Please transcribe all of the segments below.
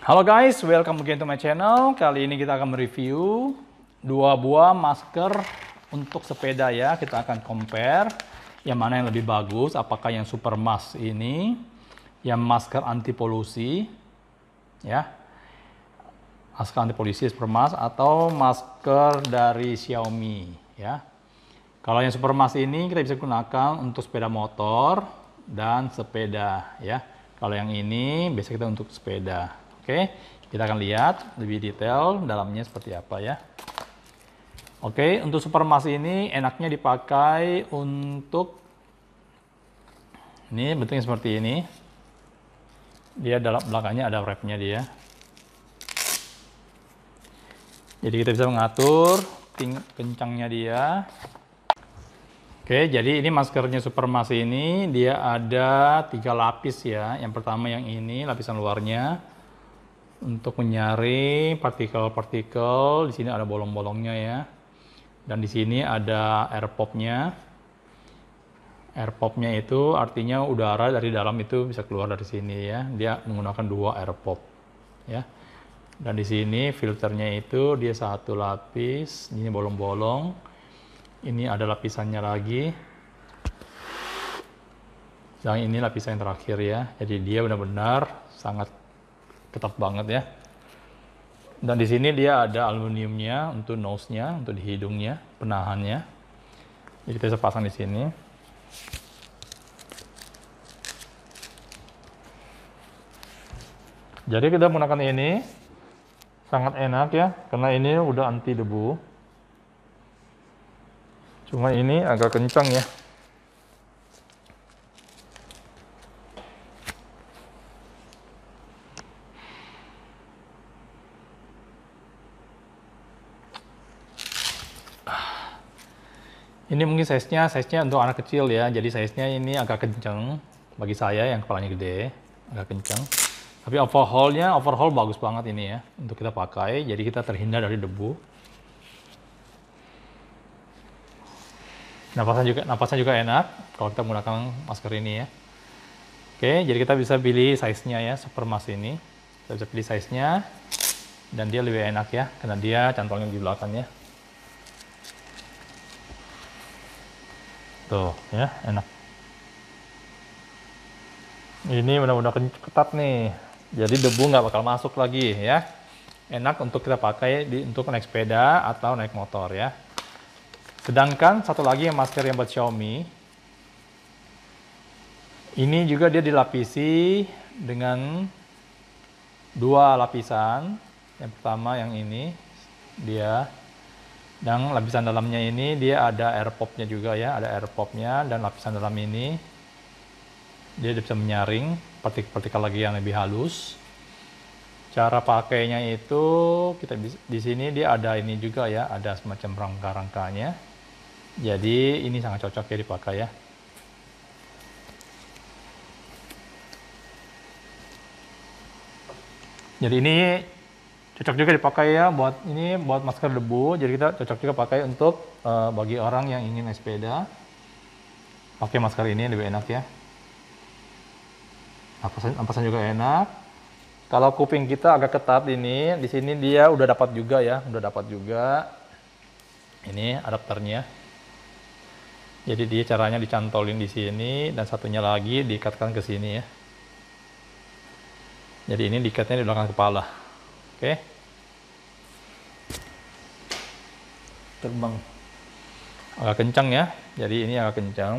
Halo guys, welcome again to my channel. Kali ini kita akan mereview dua buah masker untuk sepeda ya. Kita akan compare yang mana yang lebih bagus, apakah yang super mask ini, yang masker anti polusi ya. Masker anti polusi super mask atau masker dari Xiaomi ya. Kalau yang super mask ini kita bisa gunakan untuk sepeda motor dan sepeda ya. Kalau yang ini biasa kita untuk sepeda. Oke, kita akan lihat lebih detail dalamnya seperti apa ya. Oke, untuk supermas ini enaknya dipakai untuk ini bentuknya seperti ini. Dia dalam belakangnya ada wrapnya dia. Jadi kita bisa mengatur tingkat kencangnya dia. Oke, jadi ini maskernya supermas ini dia ada tiga lapis ya. Yang pertama yang ini lapisan luarnya untuk menyaring partikel-partikel. Di sini ada bolong-bolongnya ya. Dan di sini ada air popnya. Air popnya itu artinya udara dari dalam itu bisa keluar dari sini ya. Dia menggunakan dua air pop ya. Dan di sini filternya itu dia satu lapis, ini bolong-bolong. Ini ada lapisannya lagi. Yang ini lapisan yang terakhir ya. Jadi dia benar-benar sangat ketat banget ya. Dan di sini dia ada aluminiumnya untuk nose-nya, untuk di hidungnya, penahannya. Jadi kita bisa pasang di sini. Jadi kita menggunakan ini sangat enak ya, karena ini udah anti debu. Cuma ini agak kencang ya, Ini mungkin size-nya, size-nya untuk anak kecil ya. Jadi size-nya ini agak kenceng bagi saya yang kepalanya gede, agak kenceng. Tapi overhaul-nya, overhaul bagus banget ini ya untuk kita pakai. Jadi kita terhindar dari debu. Napasnya juga, napasnya juga enak kalau kita menggunakan masker ini ya. Oke, jadi kita bisa pilih size-nya ya, super supermas ini. Kita bisa pilih size-nya dan dia lebih enak ya karena dia cantolnya di belakangnya. tuh ya enak ini benar-benar ketat nih jadi debu nggak bakal masuk lagi ya enak untuk kita pakai di, untuk naik sepeda atau naik motor ya sedangkan satu lagi yang masker yang buat Xiaomi ini juga dia dilapisi dengan dua lapisan yang pertama yang ini dia dan lapisan dalamnya ini dia ada air popnya juga ya, ada air popnya dan lapisan dalam ini dia bisa menyaring partikel-partikel lagi yang lebih halus. Cara pakainya itu kita di sini dia ada ini juga ya, ada semacam rangka-rangkanya. Jadi ini sangat cocok ya dipakai ya. Jadi ini cocok juga dipakai ya buat ini buat masker debu jadi kita cocok juga pakai untuk uh, bagi orang yang ingin naik sepeda pakai masker ini lebih enak ya ampasan ampasan juga enak kalau kuping kita agak ketat ini di sini dia udah dapat juga ya udah dapat juga ini adapternya jadi dia caranya dicantolin di sini dan satunya lagi diikatkan ke sini ya jadi ini diikatnya di belakang kepala oke okay. terbang agak kencang ya jadi ini agak kencang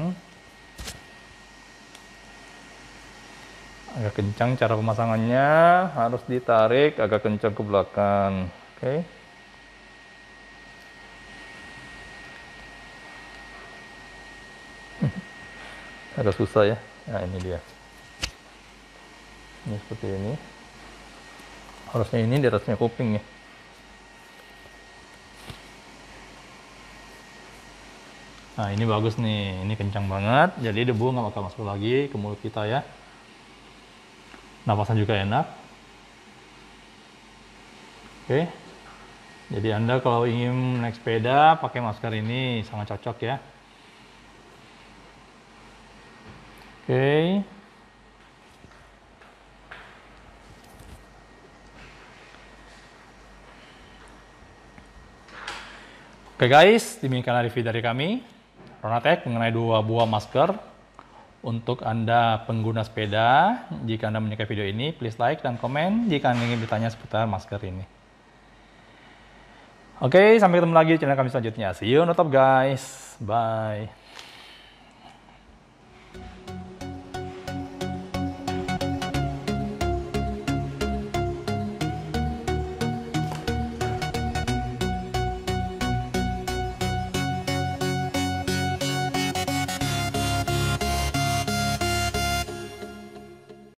agak kencang cara pemasangannya harus ditarik agak kencang ke belakang oke okay. agak susah ya nah ini dia ini seperti ini harusnya ini di atasnya kuping ya Nah ini bagus nih, ini kencang banget. Jadi debu nggak bakal masuk lagi ke mulut kita ya. Napasan juga enak. Oke. Jadi Anda kalau ingin naik sepeda pakai masker ini sangat cocok ya. Oke. Oke guys, demikianlah review dari kami. Ronatek mengenai dua buah masker untuk Anda pengguna sepeda. Jika Anda menyukai video ini, please like dan komen jika Anda ingin bertanya seputar masker ini. Oke, sampai ketemu lagi di channel kami selanjutnya. See you on the top guys. Bye.